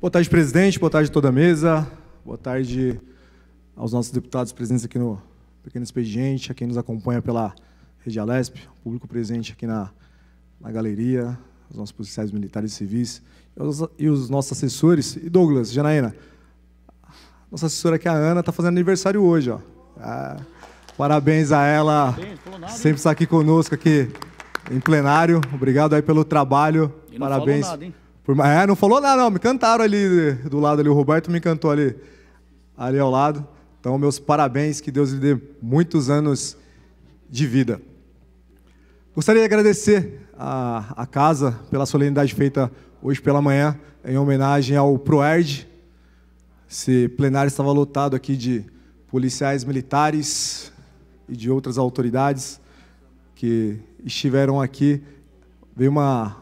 Boa tarde, presidente. Boa tarde, toda a mesa. Boa tarde aos nossos deputados presentes aqui no Pequeno Expediente, a quem nos acompanha pela Rede Alesp, público presente aqui na, na galeria, os nossos policiais militares e civis, e os, e os nossos assessores. E Douglas, Janaína, nossa assessora aqui, a Ana, está fazendo aniversário hoje. Ó. Ah, parabéns a ela, sempre está aqui conosco, aqui em plenário. Obrigado aí pelo trabalho não Parabéns. falou nada, hein? Por... É, não falou nada, não. Me cantaram ali eh, do lado ali. O Roberto me cantou ali, ali ao lado. Então, meus parabéns, que Deus lhe dê muitos anos de vida. Gostaria de agradecer a, a casa pela solenidade feita hoje pela manhã, em homenagem ao ProERD. Esse plenário estava lotado aqui de policiais militares e de outras autoridades que estiveram aqui. Veio uma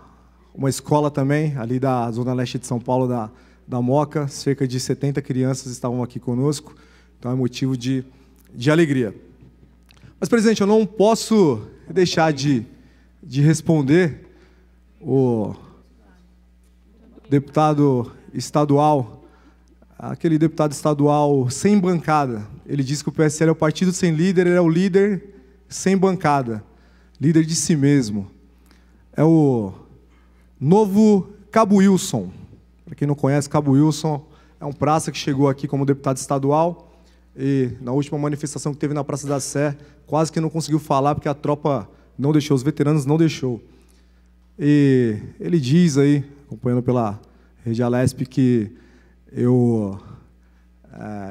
uma escola também, ali da Zona Leste de São Paulo, da, da Moca. Cerca de 70 crianças estavam aqui conosco, então é motivo de, de alegria. Mas, presidente, eu não posso deixar de, de responder o deputado estadual, aquele deputado estadual sem bancada. Ele disse que o PSL é o partido sem líder, ele é o líder sem bancada, líder de si mesmo. É o Novo Cabo Wilson. Para quem não conhece, Cabo Wilson é um praça que chegou aqui como deputado estadual e na última manifestação que teve na Praça da Sé, quase que não conseguiu falar porque a tropa não deixou, os veteranos não deixou. E ele diz aí, acompanhando pela Rede Alesp, que eu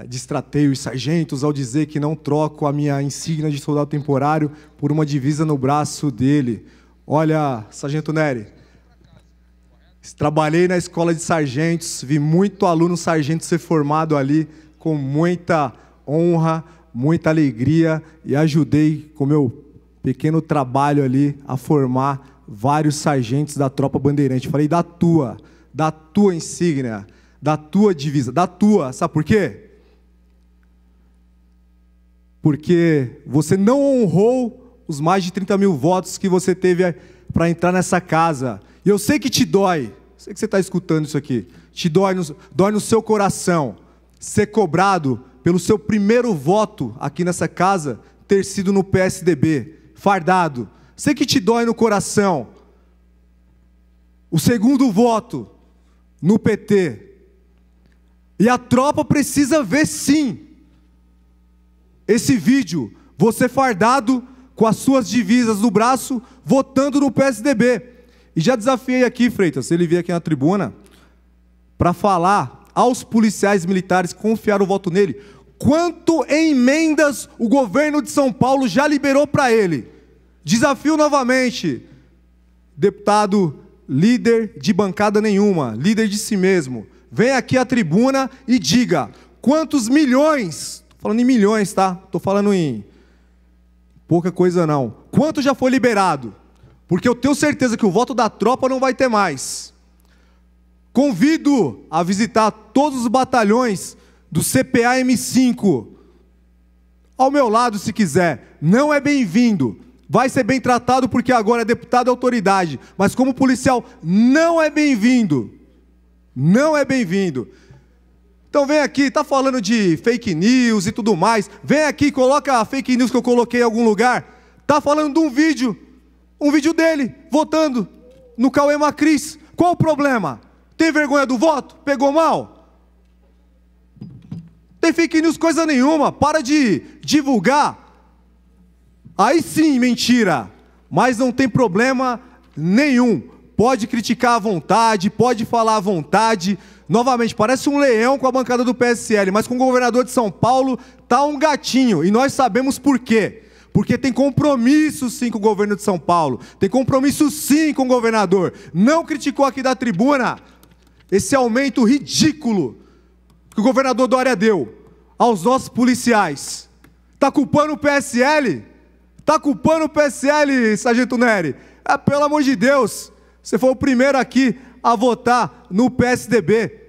é, destratei os sargentos ao dizer que não troco a minha insígnia de soldado temporário por uma divisa no braço dele. Olha, sargento Neri, Trabalhei na escola de sargentos, vi muito aluno sargento ser formado ali com muita honra, muita alegria e ajudei com meu pequeno trabalho ali a formar vários sargentos da tropa bandeirante. Falei da tua, da tua insígnia, da tua divisa, da tua. Sabe por quê? Porque você não honrou os mais de 30 mil votos que você teve para entrar nessa casa. E eu sei que te dói. Sei que você está escutando isso aqui. Te dói no, dói no seu coração ser cobrado pelo seu primeiro voto aqui nessa casa ter sido no PSDB, fardado. Sei que te dói no coração. O segundo voto no PT. E a tropa precisa ver sim esse vídeo, você fardado com as suas divisas no braço, votando no PSDB. E já desafiei aqui, Freitas, ele veio aqui na tribuna, para falar aos policiais militares que confiaram o voto nele, quanto em emendas o governo de São Paulo já liberou para ele. Desafio novamente, deputado líder de bancada nenhuma, líder de si mesmo. Vem aqui à tribuna e diga quantos milhões, estou falando em milhões, tá? Estou falando em Pouca coisa não. Quanto já foi liberado? Porque eu tenho certeza que o voto da tropa não vai ter mais. Convido a visitar todos os batalhões do CPA M5. Ao meu lado, se quiser. Não é bem-vindo. Vai ser bem tratado porque agora é deputado e autoridade. Mas como policial, não é bem-vindo. Não é bem-vindo. Então vem aqui, tá falando de fake news e tudo mais. Vem aqui, coloca a fake news que eu coloquei em algum lugar. Tá falando de um vídeo, um vídeo dele votando no Cauê Macris. Qual o problema? Tem vergonha do voto? Pegou mal? Tem fake news coisa nenhuma. Para de divulgar. Aí sim, mentira. Mas não tem problema nenhum pode criticar à vontade, pode falar à vontade. Novamente, parece um leão com a bancada do PSL, mas com o governador de São Paulo tá um gatinho e nós sabemos por quê. Porque tem compromisso sim com o governo de São Paulo, tem compromisso sim com o governador. Não criticou aqui da tribuna esse aumento ridículo que o governador Dória deu aos nossos policiais. Tá culpando o PSL? Tá culpando o PSL, Sargento Neri? É, pelo amor de Deus, você foi o primeiro aqui a votar no PSDB.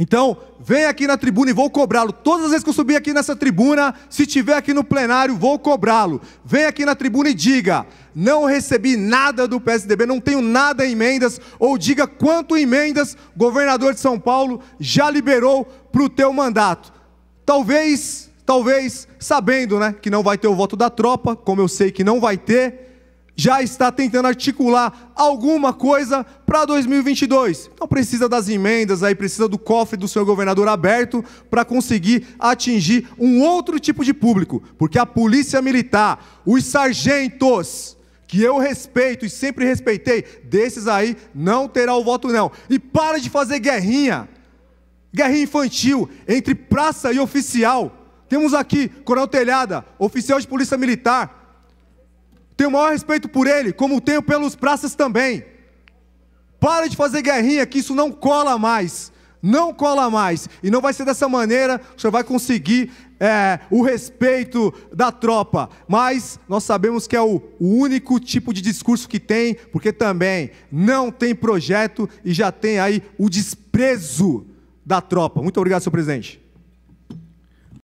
Então, vem aqui na tribuna e vou cobrá-lo. Todas as vezes que eu subir aqui nessa tribuna, se tiver aqui no plenário, vou cobrá-lo. Vem aqui na tribuna e diga: não recebi nada do PSDB, não tenho nada em emendas, ou diga quanto emendas o governador de São Paulo já liberou para o teu mandato. Talvez, talvez, sabendo né, que não vai ter o voto da tropa, como eu sei que não vai ter, já está tentando articular alguma coisa para 2022. Não precisa das emendas aí, precisa do cofre do seu governador aberto para conseguir atingir um outro tipo de público, porque a polícia militar, os sargentos que eu respeito e sempre respeitei, desses aí não terá o voto não. E para de fazer guerrinha. guerrinha infantil entre praça e oficial. Temos aqui Coronel Telhada, oficial de Polícia Militar, tenho o maior respeito por ele, como tenho pelos praças também. Para de fazer guerrinha, que isso não cola mais. Não cola mais. E não vai ser dessa maneira que senhor vai conseguir é, o respeito da tropa. Mas nós sabemos que é o único tipo de discurso que tem, porque também não tem projeto e já tem aí o desprezo da tropa. Muito obrigado, senhor presidente.